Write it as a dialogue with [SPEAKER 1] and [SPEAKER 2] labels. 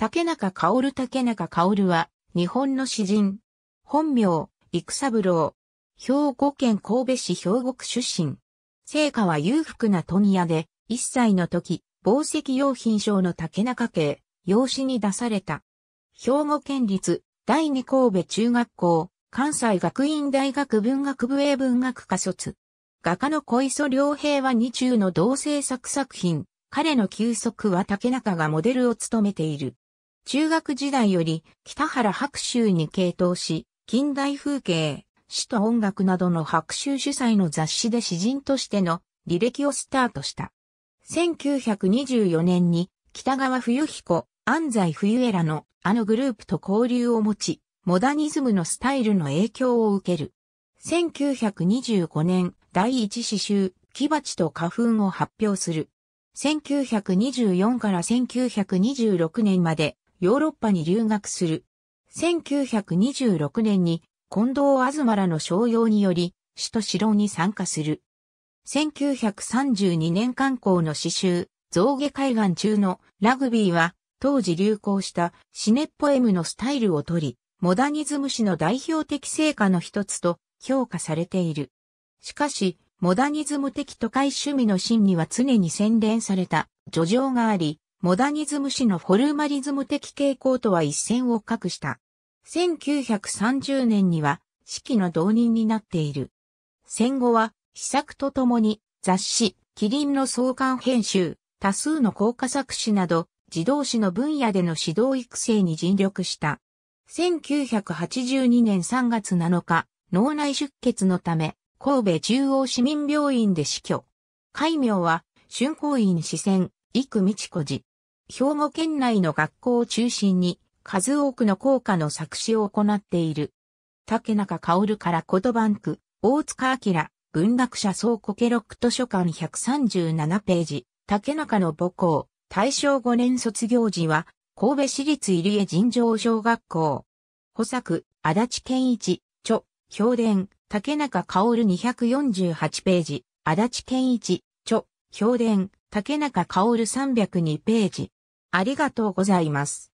[SPEAKER 1] 竹中薫竹中薫は、日本の詩人。本名、育三郎。兵庫県神戸市兵庫区出身。成果は裕福な富屋で、一歳の時、宝石用品賞の竹中家、養子に出された。兵庫県立、第二神戸中学校、関西学院大学文学部英文学科卒。画家の小磯良平は二中の同制作作品、彼の休息は竹中がモデルを務めている。中学時代より北原白秋に傾倒し、近代風景、詩と音楽などの白秋主催の雑誌で詩人としての履歴をスタートした。1924年に北川冬彦、安西冬エのあのグループと交流を持ち、モダニズムのスタイルの影響を受ける。1925年、第一詩集、木鉢と花粉を発表する。1924から1926年までヨーロッパに留学する。1926年に近藤あずまらの商用により、首都城に参加する。1932年観光の詩集、象牙海岸中のラグビーは、当時流行したシネッポエムのスタイルをとり、モダニズム史の代表的成果の一つと評価されている。しかし、モダニズム的都会趣味の真には常に洗練された叙情があり、モダニズム史のフォルマリズム的傾向とは一線を画した。1930年には四季の導入になっている。戦後は、秘策とともに雑誌、キリンの創刊編集、多数の効果作詞など、児童誌の分野での指導育成に尽力した。1982年3月7日、脳内出血のため、神戸中央市民病院で死去。戒名は、春光院四川、陸道子寺。兵庫県内の学校を中心に数多くの校歌の作詞を行っている。竹中薫から言葉ンク、大塚明、文学者倉庫ケロック図書館137ページ、竹中の母校、大正5年卒業時は、神戸市立入江尋常小学校。補作、足立健一、著、評伝、竹中薫248ページ、足立健一、著、評伝、竹中薫302ページ。ありがとうございます。